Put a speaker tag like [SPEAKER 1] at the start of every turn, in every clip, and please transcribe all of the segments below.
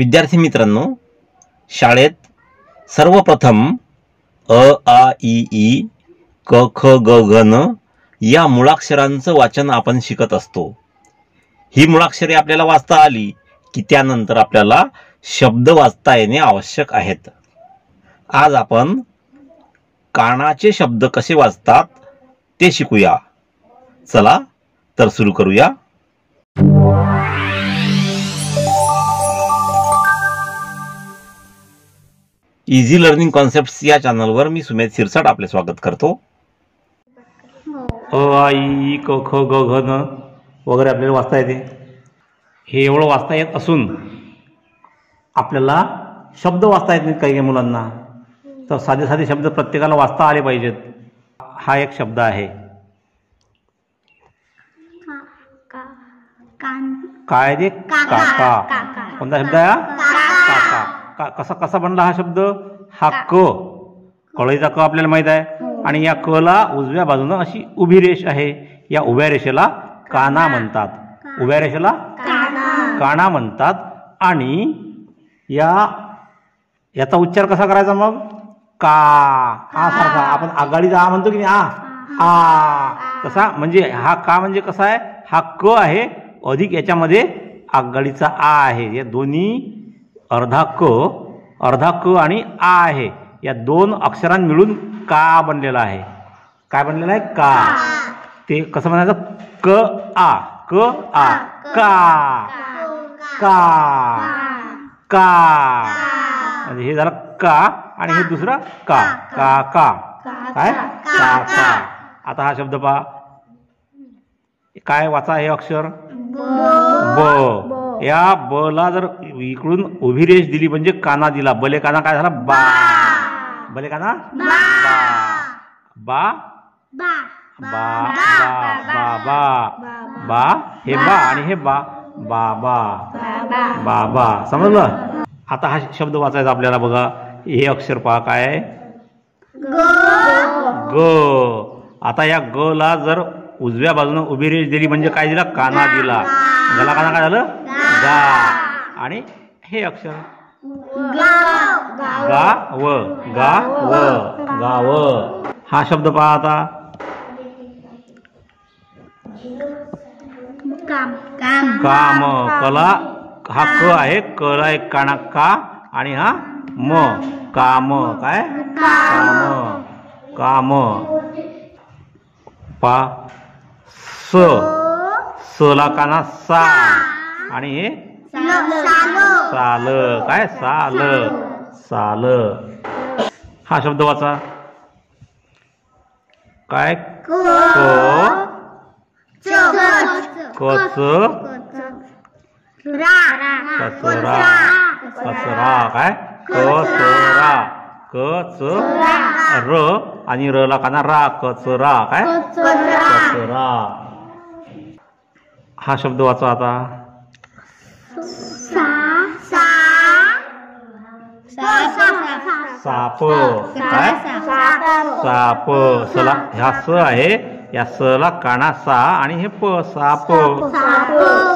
[SPEAKER 1] विद्यार्थी मित्रांनो शाळेत सर्वप्रथम अ आ ई ई क ख ग घ न या मुळाक्षरांचं वाचन आपण शिकत असतो ही मुळाक्षरे आपल्याला वाचता आली की त्यानंतर आपल्याला शब्द वाचता येणे आवश्यक आहेत आज आपण कानाचे शब्द कसे वाचतात ते शिकूया चला तर सुरू करूया इझी लर्निंग कॉन्सेप्ट या चॅनलवर मी सुमेध शिरसाट आपले स्वागत करतो हो. अ आई क ख ग घ न वगैरे आपल्याला वाचता येते हे एवढं वाचता येत असून आपल्याला शब्द वाचता येत नाहीत काही काही मुलांना तर साधे साधे शब्द प्रत्येकाला वाचता आले पाहिजेत हा एक शब्द आहे काय रे काका कोणता शब्द आहे कसा कसा बनला हा शब्द हा क कळईचा क आपल्याला माहीत आहे हो. आणि या क ला उजव्या बाजूनं अशी उभी रेष आहे या उभ्या रेषेला काना म्हणतात उभ्या रेषेला काना म्हणतात आणि या याचा उच्चार कसा करायचा मग का आ सारखा आपण आघाडीचा आ म्हणतो की नाही आ आ कसा म्हणजे हा का म्हणजे कसा आहे हा क आहे अधिक याच्यामध्ये आघाडीचा आ आहे या दोन्ही अर्धा क अर्धा क आणि आ आहे या दोन अक्षरां मिळून का बनलेला आहे काय बनलेलं आहे का ते कसं म्हणायचं क आ क आ का का का म्हणजे हे झालं का आणि हे दुसरं का का का काय का का आता हा शब्द पहा काय वाचा हे अक्षर ब या ब ला जर इकडून उभी रेष दिली म्हणजे काना दिला बले काना काय झाला बा बले काना बा बा बा बा बा बा बा हे बा आणि हे बा बाबा बाबा समजलं आता हा शब्द वाचायचा आपल्याला बघा हे अक्षर पहा काय ग आता या ग ला जर उजव्या बाजूने उभी रेष दिली म्हणजे काय दिला काना दिला गला काना काय झालं गा आणि हे अक्षर
[SPEAKER 2] गा व गा व गाव
[SPEAKER 1] हा शब्द पाहता काम काम कला हा क आहे कला एक काना का आणि हा म काम काय काम काम पा स सला काना सा आणि साल काय साल साल हा शब्द वाचा काय कच
[SPEAKER 2] कसरा
[SPEAKER 1] कसरा काय कसरा कच र आणि र ला काना रा कचरा काय कचरा हा शब्द वाचा आता साप काय
[SPEAKER 2] साप
[SPEAKER 1] सला ह्या स आहे या स ला काना सा आणि हे प साप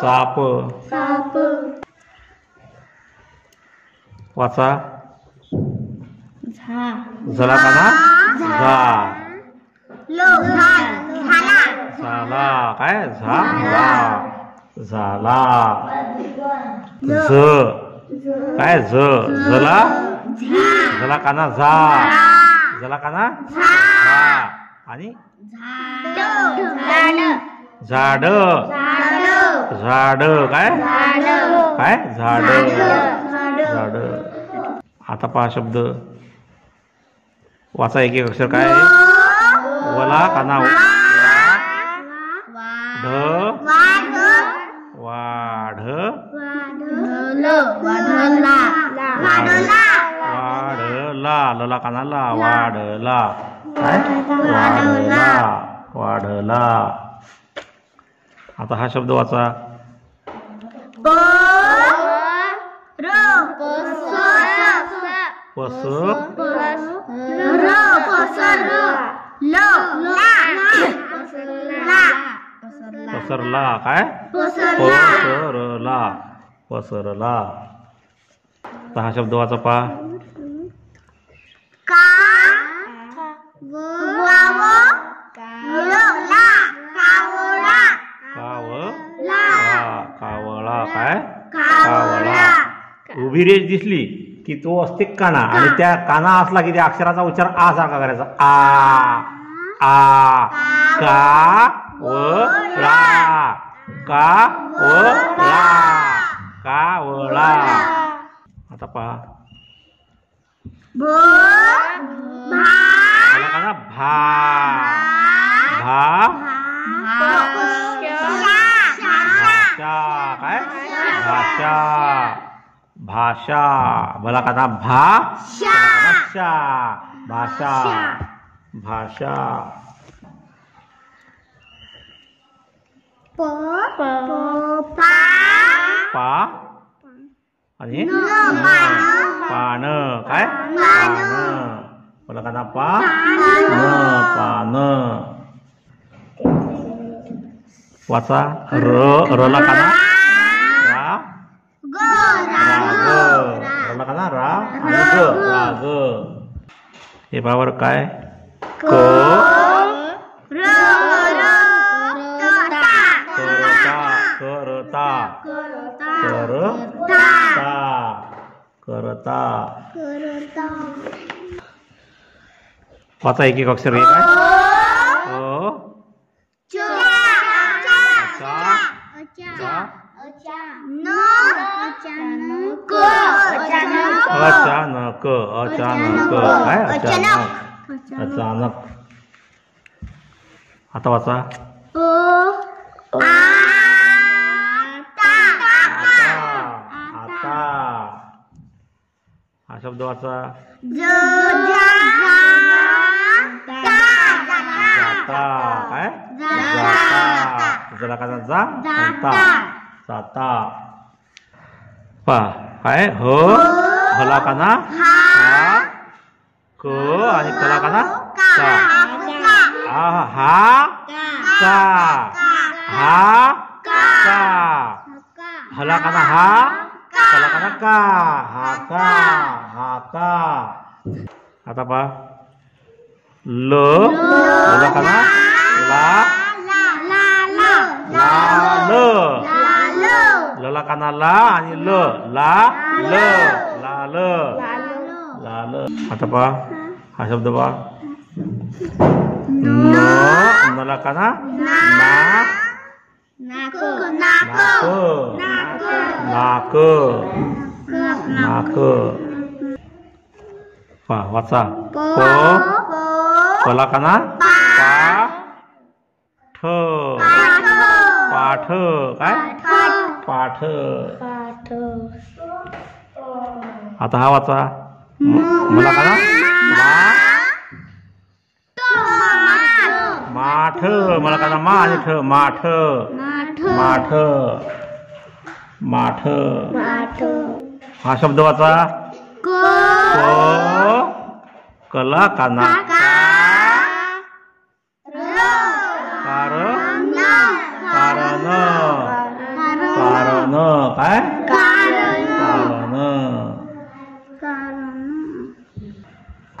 [SPEAKER 1] साप वाचा
[SPEAKER 2] झाला काना झा
[SPEAKER 1] झाला काय झाला झाला
[SPEAKER 2] झ काय झ झला
[SPEAKER 1] जलाकाना ना झा झाला का ना आणि
[SPEAKER 2] झाड
[SPEAKER 1] झाड काय
[SPEAKER 2] काय झाड झाड
[SPEAKER 1] आता पहा शब्द वाचा एक एक अक्षर काय वला काना ढ लला कानाला वाढला काय वाढला वाढला आता हा शब्द वाचा पसरला काय पसरला पसरला हा शब्द वाचा पा
[SPEAKER 2] कावळा
[SPEAKER 1] काय कावळा उभी रेष दिसली की तो असते काना आणि त्या काना असला की त्या अक्षराचा उच्चार आ सारखा करायचा आ आ का व का व ला का आता पहा ना भा भा भाषा काय भाषा भाषा बोला का भा भाषा भाषा भाषा पा आणि पान काय पान Gunakan apa? Pane. Pane. Puasa ro rola kana?
[SPEAKER 2] Ra. Go. ra Rola kana ra? Rago. Rago.
[SPEAKER 1] हे पावर काय क करता करता करता
[SPEAKER 2] करता
[SPEAKER 1] Foto iki kok seri kan? Oh.
[SPEAKER 2] Oca. Oca. Oca. Oca. Atau apa? O. A. Ata.
[SPEAKER 1] Ata. Ata. Asap dua la kata za, zata zata, ta. hai, Ho. he kana, ha, ke, ani ke kana, ka, a, ha, ka, ha, ka, he kana ha, kana ka, ha ka, ha ka. Kata apa? Lo, lo kana, la, là lơ lơ là cana là ani lơ à là lơ là lơ à, à, là lơ kata apa ha shabd apa no no là cái nào, na
[SPEAKER 2] na cơ na cơ
[SPEAKER 1] na cơ na cơ pa what's up po po là cana pa thơ पाठ काय पाठ आता हा वाचा मला का
[SPEAKER 2] माठ मला का माठ माठ माठ
[SPEAKER 1] माठ हा शब्द वाचा कला काना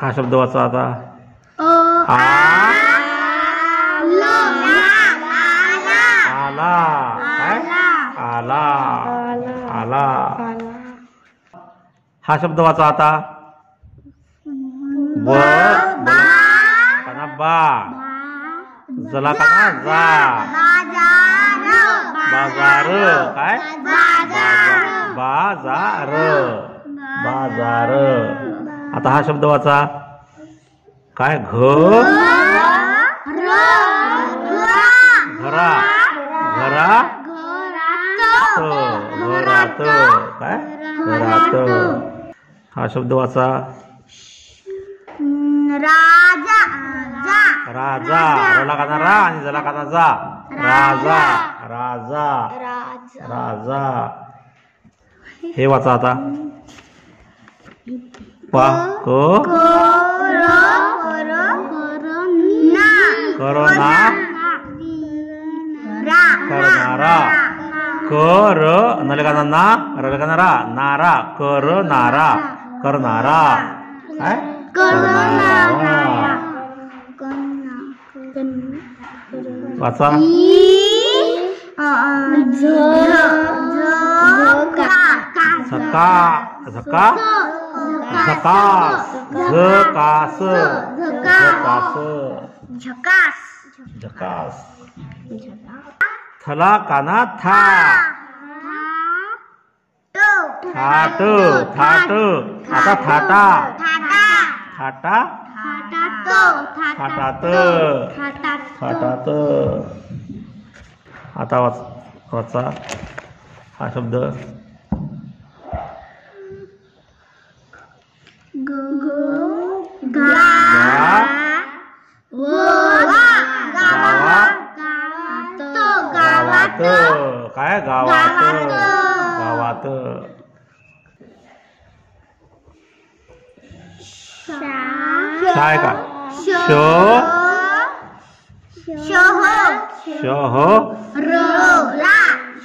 [SPEAKER 1] हा शब्द वाचा आता आला काय आला आला हा शब्द वाचा आता बना बा जला काना जा
[SPEAKER 2] बाजार काय बाजार बाजार आता हा शब्द वाचा
[SPEAKER 1] काय घ घरा घरा घरात काय घरात हा शब्द वाचा
[SPEAKER 2] राजा
[SPEAKER 1] राजा रला काना रा आणि जला काना जा राजा राजा राजा हे वाचा आता Wah, ko. Korona.
[SPEAKER 2] Corona.
[SPEAKER 1] na. झका झकास झकास झकास झकास थला काना था
[SPEAKER 2] थाट थाट आता थाटा थाटा थाटात थाटात
[SPEAKER 1] आता वाच वाचा हा शब्द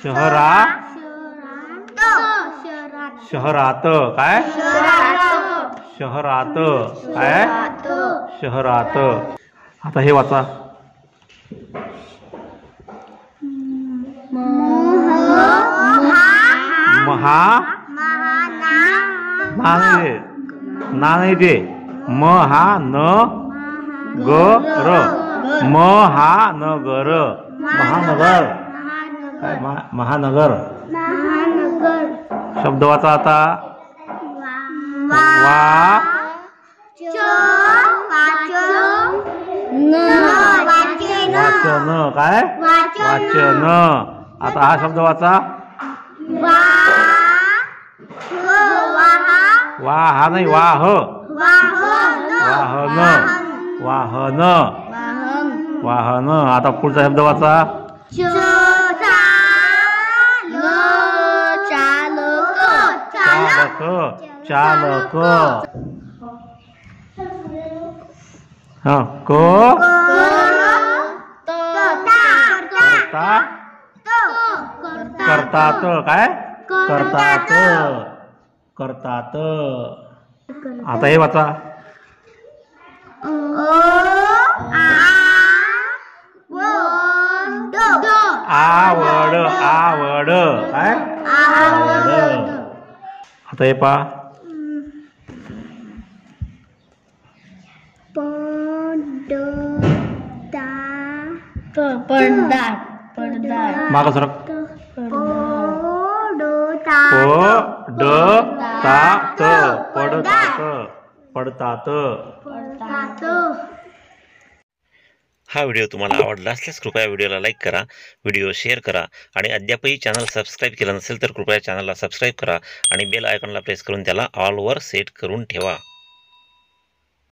[SPEAKER 1] शहरा शहरात काय शहरात काय शहरात आता हे वाचा महा नाही दे म हा न ग र म हा न गर महानगर काय महा महानगर
[SPEAKER 2] महानगर शब्द वाचा आता वा वाचन
[SPEAKER 1] काय वाचन आता हा शब्द वाचा
[SPEAKER 2] वा हा नाही वाह वाहन वाहन वाहन आता पुढचा शब्द वाचा
[SPEAKER 1] चालक चालक करता करतात काय करतात करतात आता हे वाचा
[SPEAKER 2] आवड आवड काय आवड आता हे पा पडदा पडदा माग सरक पडतात
[SPEAKER 1] पडतात पडतात हा व्हिडिओ तुम्हाला आवडला असल्यास कृपया व्हिडिओला लाईक करा व्हिडिओ शेअर करा आणि अद्यापही चॅनल सबस्क्राईब केलं नसेल तर कृपया चॅनलला सबस्क्राईब करा आणि बेल आयकॉनला प्रेस करून त्याला ऑलवर सेट करून ठेवा